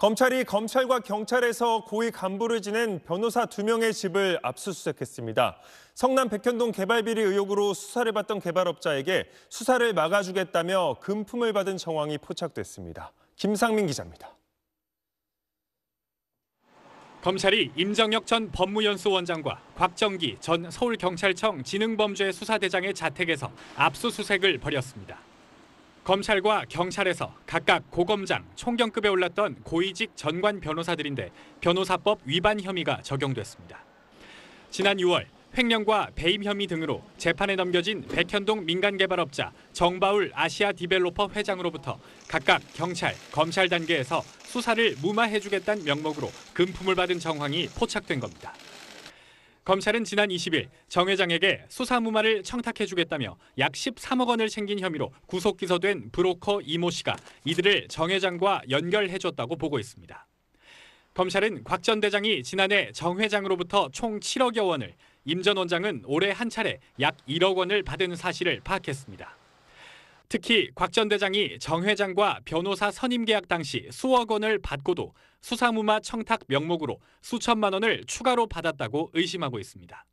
검찰이 검찰과 경찰에서 고위 간부를 지낸 변호사 2명의 집을 압수수색했습니다. 성남 백현동 개발비리 의혹으로 수사를 받던 개발업자에게 수사를 막아주겠다며 금품을 받은 정황이 포착됐습니다. 김상민 기자입니다. 검찰이 임정혁 전 법무연수원장과 곽정기 전 서울경찰청 지능범죄 수사대장의 자택에서 압수수색을 벌였습니다. 검찰과 경찰에서 각각 고검장, 총경급에 올랐던 고위직 전관 변호사들인데 변호사법 위반 혐의가 적용됐습니다. 지난 6월 횡령과 배임 혐의 등으로 재판에 넘겨진 백현동 민간개발업자 정바울 아시아 디벨로퍼 회장으로부터 각각 경찰, 검찰 단계에서 수사를 무마해주겠다는 명목으로 금품을 받은 정황이 포착된 겁니다. 검찰은 지난 20일 정 회장에게 수사무마를 청탁해주겠다며 약 13억 원을 챙긴 혐의로 구속 기소된 브로커 이 모 씨가 이들을 정 회장과 연결해줬다고 보고있습니다 검찰은 곽 전 대장이 지난해 정 회장으로부터 총 7억여 원을 임 전 원장은 올해 한 차례 약 1억 원을 받은 사실을 파악했습니다. 특히 곽 전 대장이 정 회장과 변호사 선임 계약 당시 수억 원을 받고도 수사무마 청탁 명목으로 수천만 원을 추가로 받았다고 의심하고 있습니다.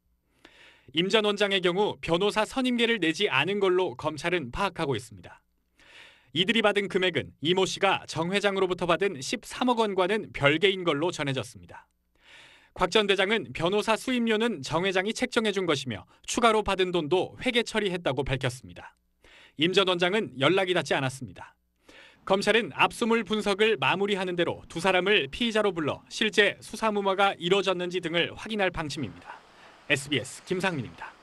임 전 원장의 경우 변호사 선임계를 내지 않은 걸로 검찰은 파악하고 있습니다. 이들이 받은 금액은 이 모 씨가 정 회장으로부터 받은 13억 원과는 별개인 걸로 전해졌습니다. 곽전 대장은 변호사 수임료는 정 회장이 책정해 준 것이며 추가로 받은 돈도 회계 처리했다고 밝혔습니다. 임전 원장은 연락이 닿지 않았습니다. 검찰은 압수물 분석을 마무리하는 대로 두 사람을 피의자로 불러 실제 수사 무마가 이뤄졌는지 등을 확인할 방침입니다. SBS 김상민입니다.